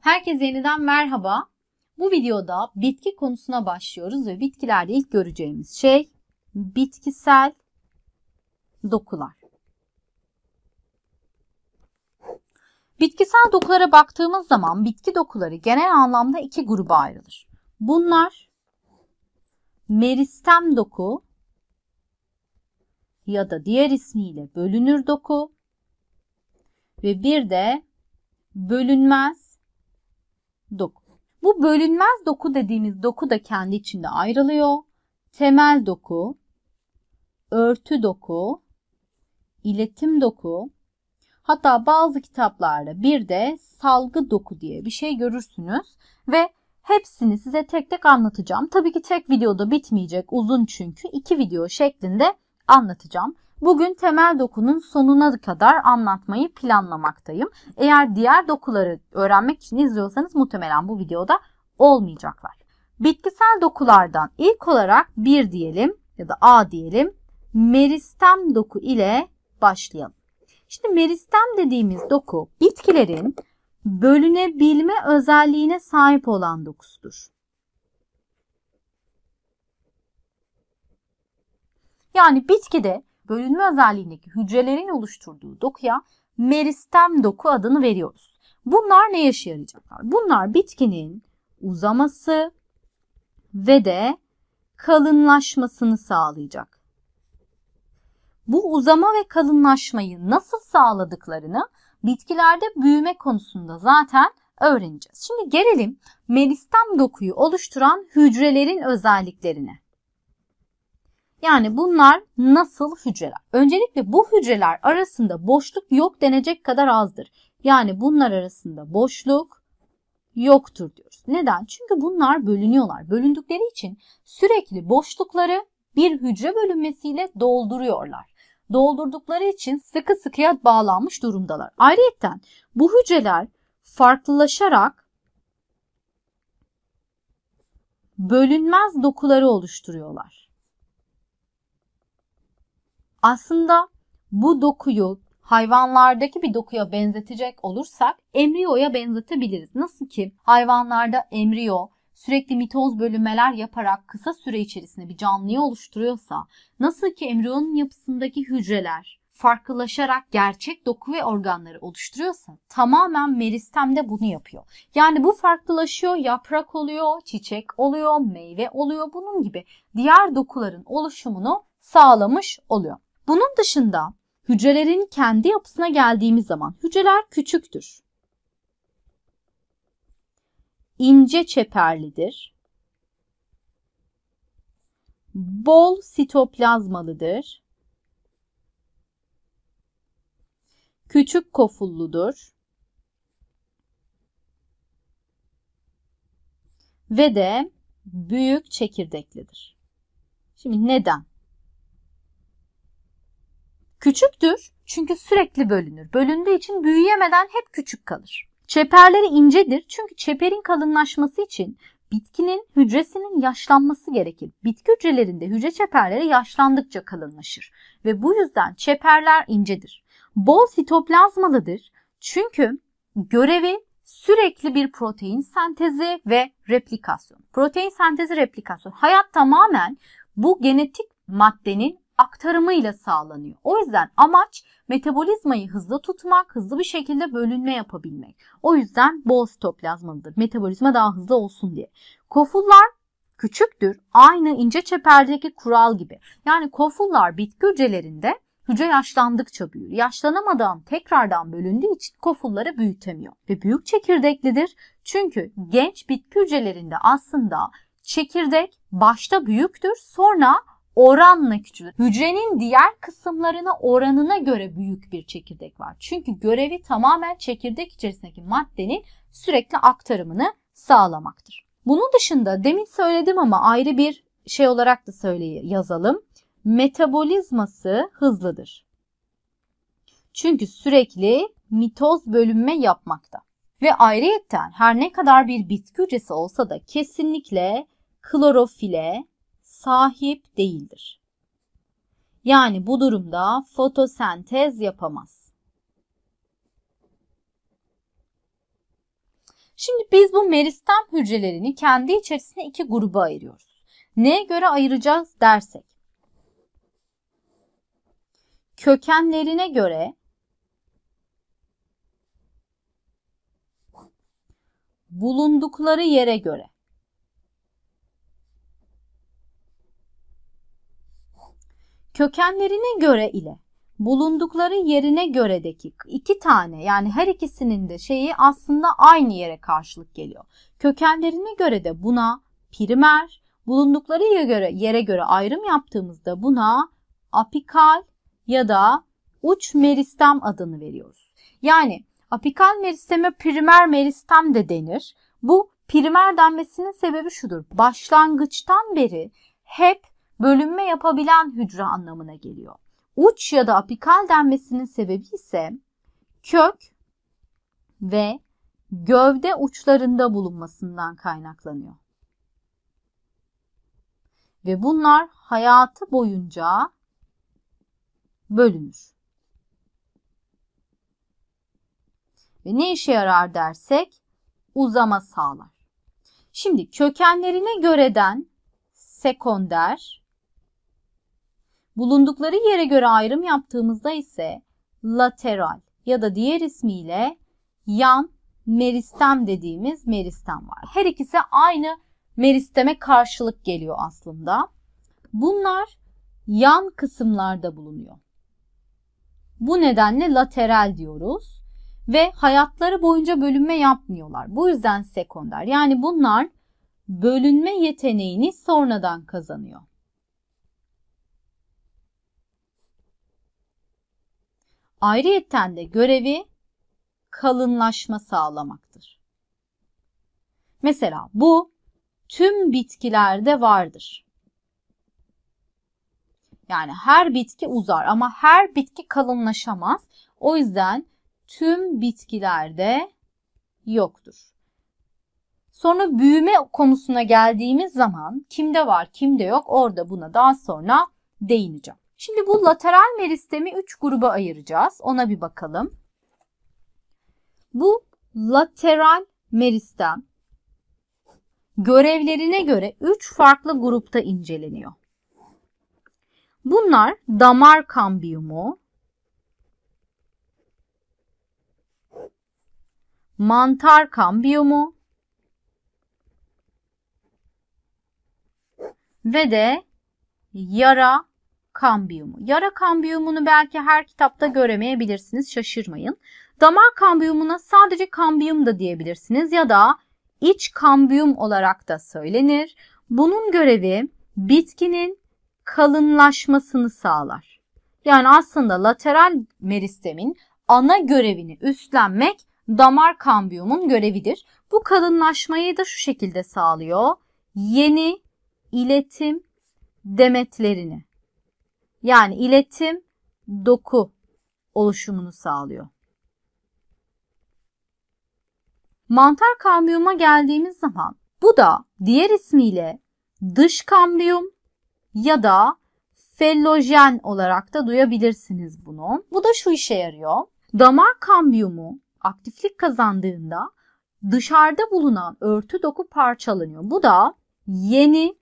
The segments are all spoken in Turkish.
Herkese yeniden merhaba. Bu videoda bitki konusuna başlıyoruz ve bitkilerde ilk göreceğimiz şey bitkisel dokular. Bitkisel dokulara baktığımız zaman bitki dokuları genel anlamda iki gruba ayrılır. Bunlar meristem doku ya da diğer ismiyle bölünür doku ve bir de bölünmez doku. Bu bölünmez doku dediğimiz doku da kendi içinde ayrılıyor. Temel doku, örtü doku, iletim doku, hatta bazı kitaplarda bir de salgı doku diye bir şey görürsünüz ve hepsini size tek tek anlatacağım. Tabii ki tek videoda bitmeyecek, uzun çünkü iki video şeklinde anlatacağım. Bugün temel dokunun sonuna kadar anlatmayı planlamaktayım. Eğer diğer dokuları öğrenmek için izliyorsanız muhtemelen bu videoda olmayacaklar. Bitkisel dokulardan ilk olarak bir diyelim ya da A diyelim meristem doku ile başlayalım. Şimdi meristem dediğimiz doku bitkilerin bölünebilme özelliğine sahip olan dokusudur. Yani bitkide bölünme özelliğindeki hücrelerin oluşturduğu dokuya meristem doku adını veriyoruz. Bunlar ne işe yarayacaklar? Bunlar bitkinin uzaması ve de kalınlaşmasını sağlayacak. Bu uzama ve kalınlaşmayı nasıl sağladıklarını bitkilerde büyüme konusunda zaten öğreneceğiz. Şimdi gelelim meristem dokuyu oluşturan hücrelerin özelliklerine. Yani bunlar nasıl hücreler? Öncelikle bu hücreler arasında boşluk yok denecek kadar azdır. Yani bunlar arasında boşluk yoktur diyoruz. Neden? Çünkü bunlar bölünüyorlar. Bölündükleri için sürekli boşlukları bir hücre bölünmesiyle dolduruyorlar. Doldurdukları için sıkı sıkıya bağlanmış durumdalar. Ayrıyeten bu hücreler farklılaşarak bölünmez dokuları oluşturuyorlar. Aslında bu dokuyu hayvanlardaki bir dokuya benzetecek olursak embriyoya benzetebiliriz. Nasıl ki hayvanlarda embriyo sürekli mitoz bölünmeler yaparak kısa süre içerisinde bir canlıyı oluşturuyorsa, nasıl ki embriyonun yapısındaki hücreler farklılaşarak gerçek doku ve organları oluşturuyorsa tamamen meristem de bunu yapıyor. Yani bu farklılaşıyor, yaprak oluyor, çiçek oluyor, meyve oluyor bunun gibi diğer dokuların oluşumunu sağlamış oluyor. Bunun dışında hücrelerin kendi yapısına geldiğimiz zaman hücreler küçüktür. İnce çeperlidir. Bol sitoplazmalıdır. Küçük kofulludur. Ve de büyük çekirdeklidir. Şimdi neden? Küçüktür çünkü sürekli bölünür. Bölündüğü için büyüyemeden hep küçük kalır. Çeperleri incedir çünkü çeperin kalınlaşması için bitkinin hücresinin yaşlanması gerekir. Bitki hücrelerinde hücre çeperleri yaşlandıkça kalınlaşır ve bu yüzden çeperler incedir. Bol sitoplazmalıdır çünkü görevi sürekli bir protein sentezi ve replikasyon. Protein sentezi replikasyon. Hayat tamamen bu genetik maddenin aktarımıyla sağlanıyor. O yüzden amaç metabolizmayı hızlı tutmak, hızlı bir şekilde bölünme yapabilmek. O yüzden bol sitoplazmalıdır. Metabolizma daha hızlı olsun diye. Kofullar küçüktür. Aynı ince çeperdeki kural gibi. Yani kofullar bitki hücrelerinde hücre yaşlandıkça büyür. Yaşlanamadan tekrardan bölündüğü için kofulları büyütemiyor. Ve büyük çekirdeklidir. Çünkü genç bitki hücrelerinde aslında çekirdek başta büyüktür sonra oranla küçülür. Hücrenin diğer kısımlarına oranına göre büyük bir çekirdek var. Çünkü görevi tamamen çekirdek içerisindeki maddenin sürekli aktarımını sağlamaktır. Bunun dışında demin söyledim ama ayrı bir şey olarak da söyle yazalım. Metabolizması hızlıdır. Çünkü sürekli mitoz bölünme yapmakta. Ve ayrıyetten her ne kadar bir bitki hücresi olsa da kesinlikle klorofile sahip değildir. Yani bu durumda fotosentez yapamaz. Şimdi biz bu meristem hücrelerini kendi içerisinde iki gruba ayırıyoruz. Neye göre ayıracağız dersek? Kökenlerine göre bulundukları yere göre kökenlerine göre ile bulundukları yerine göredeki iki tane yani her ikisinin de şeyi aslında aynı yere karşılık geliyor. Kökenlerine göre de buna primer, bulundukları yere göre, yere göre ayrım yaptığımızda buna apikal ya da uç meristem adını veriyoruz. Yani apikal meristeme primer meristem de denir. Bu primer denmesinin sebebi şudur. Başlangıçtan beri hep bölünme yapabilen hücre anlamına geliyor. Uç ya da apikal denmesinin sebebi ise kök ve gövde uçlarında bulunmasından kaynaklanıyor. Ve bunlar hayatı boyunca bölünür. Ve ne işe yarar dersek uzama sağlar. Şimdi kökenlerine göreden sekonder Bulundukları yere göre ayrım yaptığımızda ise lateral ya da diğer ismiyle yan meristem dediğimiz meristem var. Her ikisi aynı meristeme karşılık geliyor aslında. Bunlar yan kısımlarda bulunuyor. Bu nedenle lateral diyoruz ve hayatları boyunca bölünme yapmıyorlar. Bu yüzden sekonder. Yani bunlar bölünme yeteneğini sonradan kazanıyor. Ayrıyetten de görevi kalınlaşma sağlamaktır. Mesela bu tüm bitkilerde vardır. Yani her bitki uzar ama her bitki kalınlaşamaz. O yüzden tüm bitkilerde yoktur. Sonra büyüme konusuna geldiğimiz zaman kimde var kimde yok orada buna daha sonra değineceğim. Şimdi bu lateral meristemi 3 gruba ayıracağız. Ona bir bakalım. Bu lateral meristem görevlerine göre 3 farklı grupta inceleniyor. Bunlar damar kambiyumu, mantar kambiyumu ve de yara kambiyumu. Yara kambiyumunu belki her kitapta göremeyebilirsiniz şaşırmayın. Damar kambiyumuna sadece kambiyum da diyebilirsiniz ya da iç kambiyum olarak da söylenir. Bunun görevi bitkinin kalınlaşmasını sağlar. Yani aslında lateral meristemin ana görevini üstlenmek damar kambiyumun görevidir. Bu kalınlaşmayı da şu şekilde sağlıyor. Yeni iletim demetlerini yani iletim doku oluşumunu sağlıyor. Mantar kambiyuma geldiğimiz zaman bu da diğer ismiyle dış kambiyum ya da fellojen olarak da duyabilirsiniz bunu. Bu da şu işe yarıyor. Damar kambiyumu aktiflik kazandığında dışarıda bulunan örtü doku parçalanıyor. Bu da yeni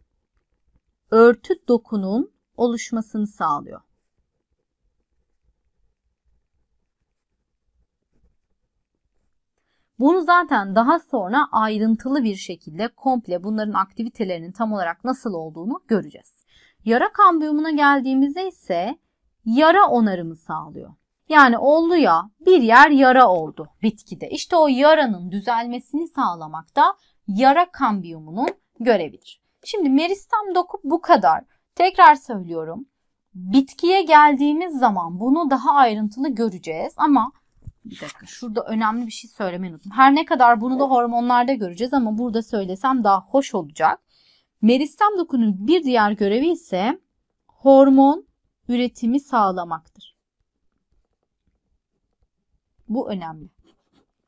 örtü dokunun oluşmasını sağlıyor. Bunu zaten daha sonra ayrıntılı bir şekilde komple bunların aktivitelerinin tam olarak nasıl olduğunu göreceğiz. Yara kambiyumuna geldiğimizde ise yara onarımı sağlıyor. Yani oldu ya bir yer yara oldu bitkide. İşte o yaranın düzelmesini sağlamak da yara kambiyumunun görevidir. Şimdi meristem doku bu kadar. Tekrar söylüyorum. Bitkiye geldiğimiz zaman bunu daha ayrıntılı göreceğiz ama bir dakika şurada önemli bir şey söylemeyi unuttum. Her ne kadar bunu da hormonlarda göreceğiz ama burada söylesem daha hoş olacak. Meristem dokunun bir diğer görevi ise hormon üretimi sağlamaktır. Bu önemli.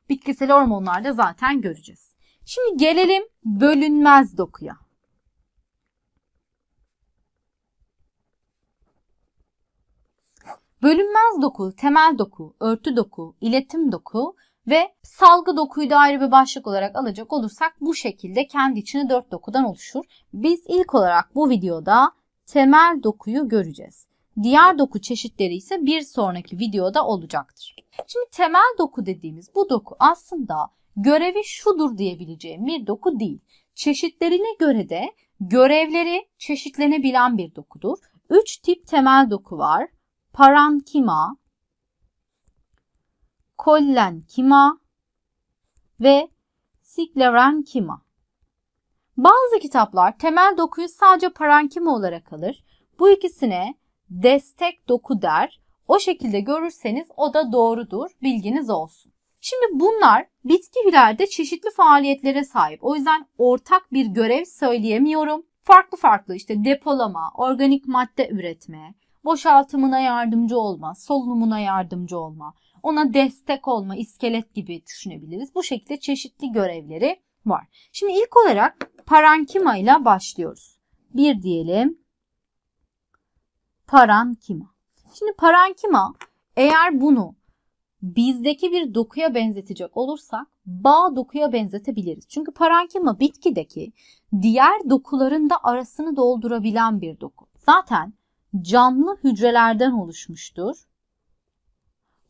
Bitkisel hormonlarda zaten göreceğiz. Şimdi gelelim bölünmez dokuya. Bölünmez doku, temel doku, örtü doku, iletim doku ve salgı dokuyu da ayrı bir başlık olarak alacak olursak bu şekilde kendi içine dört dokudan oluşur. Biz ilk olarak bu videoda temel dokuyu göreceğiz. Diğer doku çeşitleri ise bir sonraki videoda olacaktır. Şimdi temel doku dediğimiz bu doku aslında görevi şudur diyebileceğim bir doku değil. Çeşitlerine göre de görevleri çeşitlenebilen bir dokudur. Üç tip temel doku var parankima, kollenkima ve siklerenkima. Bazı kitaplar temel dokuyu sadece parankima olarak alır. Bu ikisine destek doku der. O şekilde görürseniz o da doğrudur. Bilginiz olsun. Şimdi bunlar bitki hüllerde çeşitli faaliyetlere sahip. O yüzden ortak bir görev söyleyemiyorum. Farklı farklı işte depolama, organik madde üretme, boşaltımına yardımcı olma, solunumuna yardımcı olma, ona destek olma, iskelet gibi düşünebiliriz. Bu şekilde çeşitli görevleri var. Şimdi ilk olarak parankima ile başlıyoruz. Bir diyelim parankima. Şimdi parankima eğer bunu bizdeki bir dokuya benzetecek olursak bağ dokuya benzetebiliriz. Çünkü parankima bitkideki diğer dokuların da arasını doldurabilen bir doku. Zaten canlı hücrelerden oluşmuştur.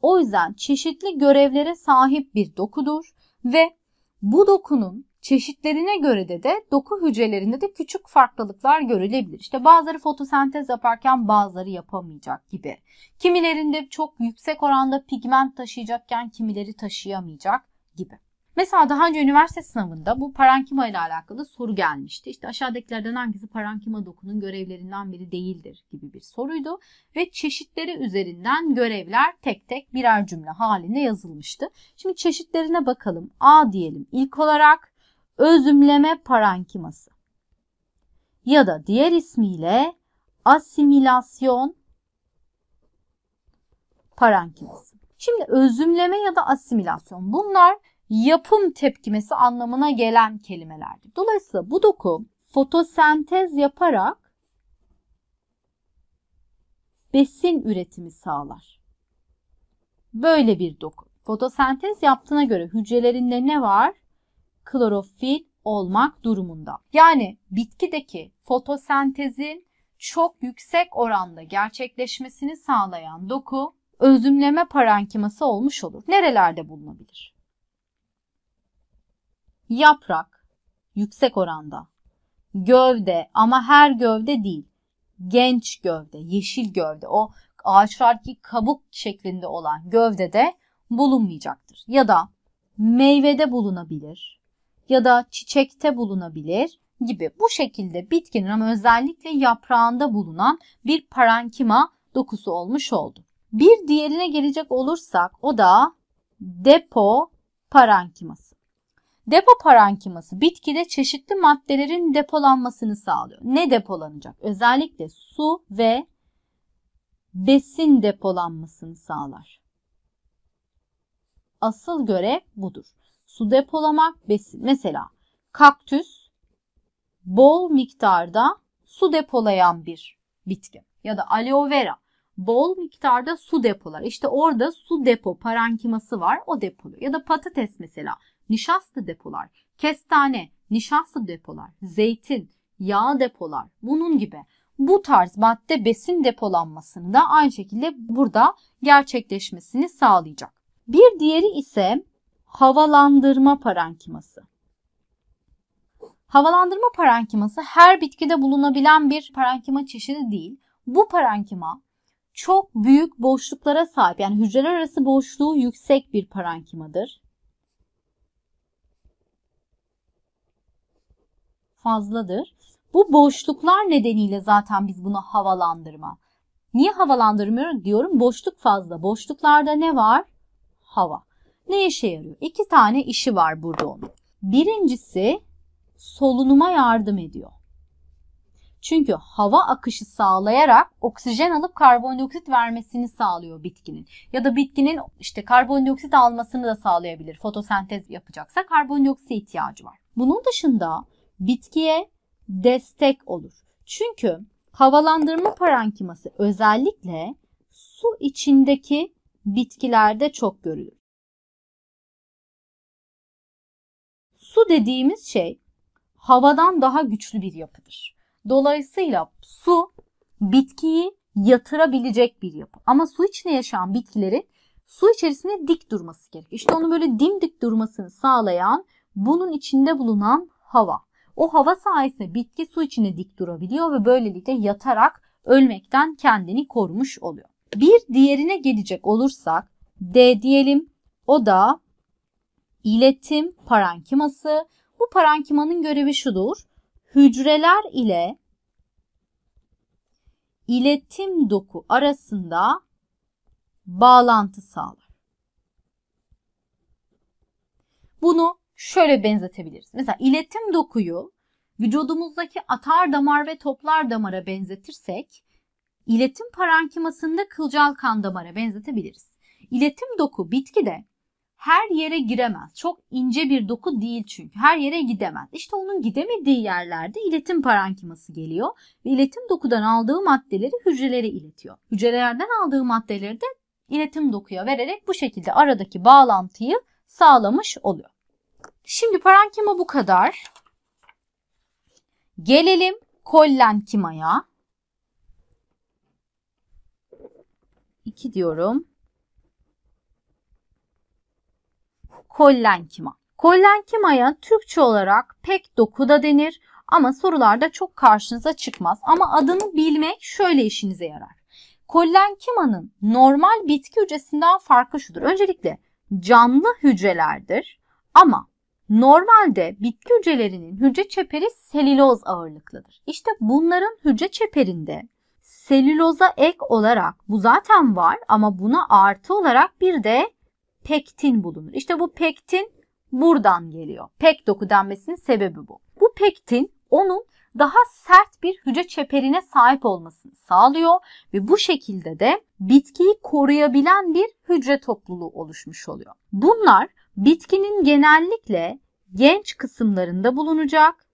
O yüzden çeşitli görevlere sahip bir dokudur ve bu dokunun çeşitlerine göre de de doku hücrelerinde de küçük farklılıklar görülebilir. İşte bazıları fotosentez yaparken bazıları yapamayacak gibi. Kimilerinde çok yüksek oranda pigment taşıyacakken kimileri taşıyamayacak gibi. Mesela daha önce üniversite sınavında bu parankima ile alakalı soru gelmişti. İşte aşağıdakilerden hangisi parankima dokunun görevlerinden biri değildir gibi bir soruydu. Ve çeşitleri üzerinden görevler tek tek birer cümle halinde yazılmıştı. Şimdi çeşitlerine bakalım. A diyelim ilk olarak özümleme parankiması ya da diğer ismiyle asimilasyon parankiması. Şimdi özümleme ya da asimilasyon bunlar yapım tepkimesi anlamına gelen kelimelerdir. Dolayısıyla bu doku fotosentez yaparak besin üretimi sağlar. Böyle bir doku. Fotosentez yaptığına göre hücrelerinde ne var? Klorofil olmak durumunda. Yani bitkideki fotosentezin çok yüksek oranda gerçekleşmesini sağlayan doku özümleme parenkiması olmuş olur. Nerelerde bulunabilir? Yaprak yüksek oranda. Gövde ama her gövde değil. Genç gövde, yeşil gövde o ağaçlardaki kabuk şeklinde olan gövdede bulunmayacaktır. Ya da meyvede bulunabilir ya da çiçekte bulunabilir gibi bu şekilde bitkinin ama özellikle yaprağında bulunan bir parenkima dokusu olmuş oldu. Bir diğerine gelecek olursak o da depo parenkiması. Depo parankiması bitkide çeşitli maddelerin depolanmasını sağlıyor. Ne depolanacak? Özellikle su ve besin depolanmasını sağlar. Asıl görev budur. Su depolamak, besin. Mesela kaktüs bol miktarda su depolayan bir bitki ya da aloe vera bol miktarda su depolar. İşte orada su depo parankiması var o depolu. Ya da patates mesela nişasta depolar. Kestane nişasta depolar. Zeytin yağ depolar. Bunun gibi bu tarz madde besin depolanmasını da aynı şekilde burada gerçekleşmesini sağlayacak. Bir diğeri ise havalandırma parankiması. Havalandırma parankiması her bitkide bulunabilen bir parankima çeşidi değil. Bu parankima çok büyük boşluklara sahip yani hücreler arası boşluğu yüksek bir parankimadır. Fazladır. Bu boşluklar nedeniyle zaten biz buna havalandırma. Niye havalandırmıyorum diyorum? Boşluk fazla. Boşluklarda ne var? Hava. Ne işe yarıyor? İki tane işi var burada onun. Birincisi solunuma yardım ediyor. Çünkü hava akışı sağlayarak oksijen alıp karbondioksit vermesini sağlıyor bitkinin. Ya da bitkinin işte karbondioksit almasını da sağlayabilir. Fotosentez yapacaksa karbondioksit ihtiyacı var. Bunun dışında bitkiye destek olur. Çünkü havalandırma parankiması özellikle su içindeki bitkilerde çok görülür. Su dediğimiz şey havadan daha güçlü bir yapıdır. Dolayısıyla su bitkiyi yatırabilecek bir yapı. Ama su içinde yaşayan bitkilerin su içerisinde dik durması gerek. İşte onu böyle dimdik durmasını sağlayan bunun içinde bulunan hava. O hava sayesinde bitki su içinde dik durabiliyor ve böylelikle yatarak ölmekten kendini korumuş oluyor. Bir diğerine gelecek olursak D diyelim. O da iletim parankiması. Bu parankimanın görevi şudur hücreler ile iletim doku arasında bağlantı sağlar. Bunu şöyle benzetebiliriz. Mesela iletim dokuyu vücudumuzdaki atar damar ve toplar damara benzetirsek iletim parankimasında kılcal kan damara benzetebiliriz. İletim doku bitkide her yere giremez. Çok ince bir doku değil çünkü. Her yere gidemez. İşte onun gidemediği yerlerde iletim parankiması geliyor ve iletim dokudan aldığı maddeleri hücrelere iletiyor. Hücrelerden aldığı maddeleri de iletim dokuya vererek bu şekilde aradaki bağlantıyı sağlamış oluyor. Şimdi parankima bu kadar. Gelelim kollenkimaya. 2 diyorum. Kollenkima. Kollenkima'ya Türkçe olarak pek dokuda denir ama sorularda çok karşınıza çıkmaz. Ama adını bilmek şöyle işinize yarar. Kollenkima'nın normal bitki hücresinden farkı şudur. Öncelikle canlı hücrelerdir ama normalde bitki hücrelerinin hücre çeperi selüloz ağırlıklıdır. İşte bunların hücre çeperinde selüloza ek olarak bu zaten var ama buna artı olarak bir de pektin bulunur. İşte bu pektin buradan geliyor. Pek doku denmesinin sebebi bu. Bu pektin onun daha sert bir hücre çeperine sahip olmasını sağlıyor ve bu şekilde de bitkiyi koruyabilen bir hücre topluluğu oluşmuş oluyor. Bunlar bitkinin genellikle genç kısımlarında bulunacak.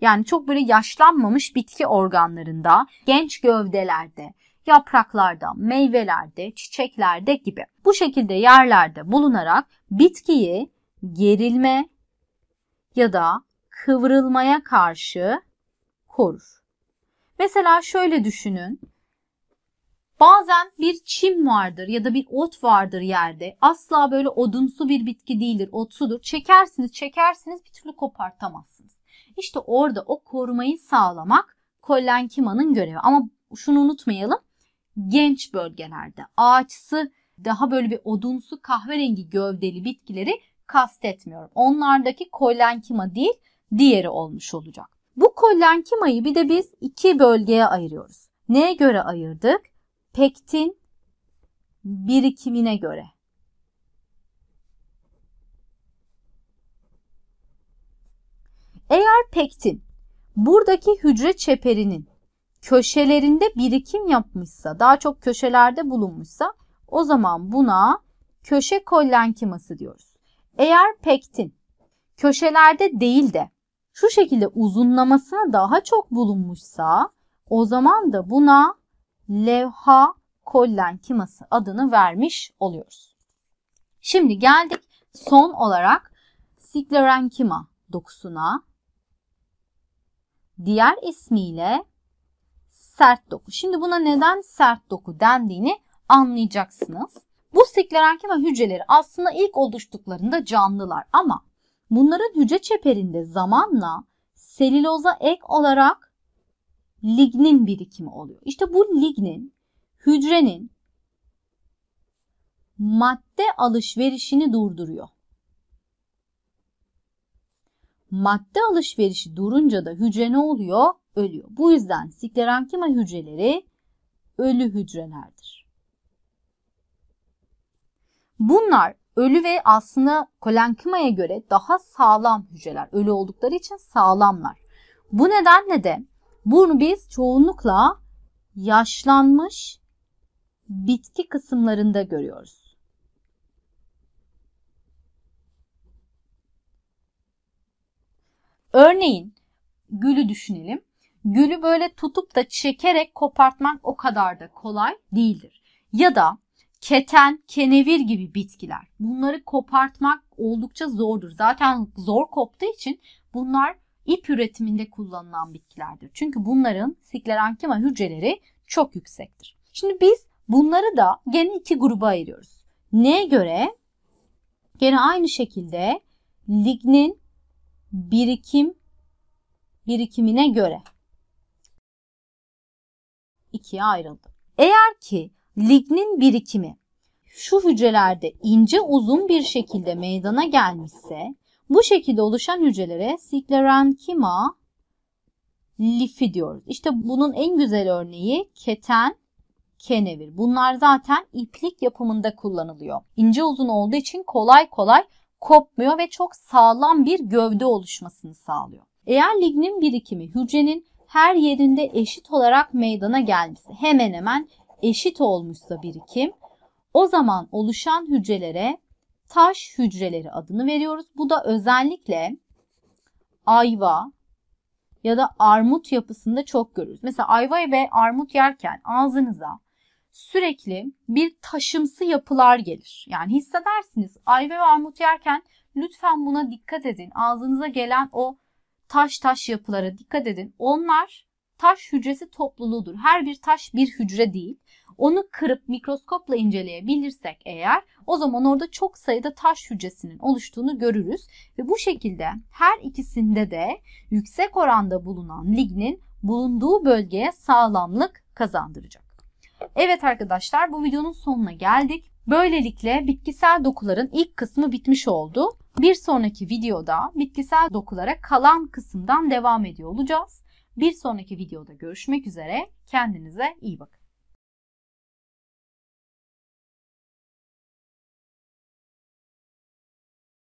Yani çok böyle yaşlanmamış bitki organlarında, genç gövdelerde yapraklarda, meyvelerde, çiçeklerde gibi. Bu şekilde yerlerde bulunarak bitkiyi gerilme ya da kıvrılmaya karşı korur. Mesela şöyle düşünün. Bazen bir çim vardır ya da bir ot vardır yerde. Asla böyle odunsu bir bitki değildir, otsudur. Çekersiniz, çekersiniz bir türlü kopartamazsınız. İşte orada o korumayı sağlamak kollenkimanın görevi. Ama şunu unutmayalım genç bölgelerde ağaçsı daha böyle bir odunsu kahverengi gövdeli bitkileri kastetmiyorum. Onlardaki kollenkima değil diğeri olmuş olacak. Bu kollenkimayı bir de biz iki bölgeye ayırıyoruz. Neye göre ayırdık? Pektin birikimine göre. Eğer pektin buradaki hücre çeperinin köşelerinde birikim yapmışsa, daha çok köşelerde bulunmuşsa o zaman buna köşe kollenkiması diyoruz. Eğer pektin köşelerde değil de şu şekilde uzunlamasına daha çok bulunmuşsa o zaman da buna levha kollenkiması adını vermiş oluyoruz. Şimdi geldik son olarak siklerenkima dokusuna. Diğer ismiyle sert doku. Şimdi buna neden sert doku dendiğini anlayacaksınız. Bu siklerarkema hücreleri aslında ilk oluştuklarında canlılar ama bunların hücre çeperinde zamanla selüloza ek olarak lignin birikimi oluyor. İşte bu lignin hücrenin madde alışverişini durduruyor. Madde alışverişi durunca da hücre ne oluyor? ölüyor. Bu yüzden siklerankima hücreleri ölü hücrelerdir. Bunlar ölü ve aslında kolenkimaya göre daha sağlam hücreler. Ölü oldukları için sağlamlar. Bu nedenle de bunu biz çoğunlukla yaşlanmış bitki kısımlarında görüyoruz. Örneğin gülü düşünelim. Gülü böyle tutup da çekerek kopartmak o kadar da kolay değildir. Ya da keten, kenevir gibi bitkiler. Bunları kopartmak oldukça zordur. Zaten zor koptuğu için bunlar ip üretiminde kullanılan bitkilerdir. Çünkü bunların siklerankima hücreleri çok yüksektir. Şimdi biz bunları da gene iki gruba ayırıyoruz. Neye göre? Gene aynı şekilde lignin birikim birikimine göre ikiye ayrıldı. Eğer ki lignin birikimi şu hücrelerde ince uzun bir şekilde meydana gelmişse bu şekilde oluşan hücrelere siklerenkima lifi diyoruz. İşte bunun en güzel örneği keten kenevir. Bunlar zaten iplik yapımında kullanılıyor. İnce uzun olduğu için kolay kolay kopmuyor ve çok sağlam bir gövde oluşmasını sağlıyor. Eğer lignin birikimi hücrenin her yerinde eşit olarak meydana gelmesi hemen hemen eşit olmuşsa birikim o zaman oluşan hücrelere taş hücreleri adını veriyoruz. Bu da özellikle ayva ya da armut yapısında çok görürüz. Mesela ayva ve armut yerken ağzınıza sürekli bir taşımsı yapılar gelir. Yani hissedersiniz ayva ve armut yerken lütfen buna dikkat edin. Ağzınıza gelen o taş taş yapılara dikkat edin. Onlar taş hücresi topluluğudur. Her bir taş bir hücre değil. Onu kırıp mikroskopla inceleyebilirsek eğer o zaman orada çok sayıda taş hücresinin oluştuğunu görürüz. Ve bu şekilde her ikisinde de yüksek oranda bulunan lignin bulunduğu bölgeye sağlamlık kazandıracak. Evet arkadaşlar bu videonun sonuna geldik. Böylelikle bitkisel dokuların ilk kısmı bitmiş oldu. Bir sonraki videoda bitkisel dokulara kalan kısımdan devam ediyor olacağız. Bir sonraki videoda görüşmek üzere. Kendinize iyi bakın.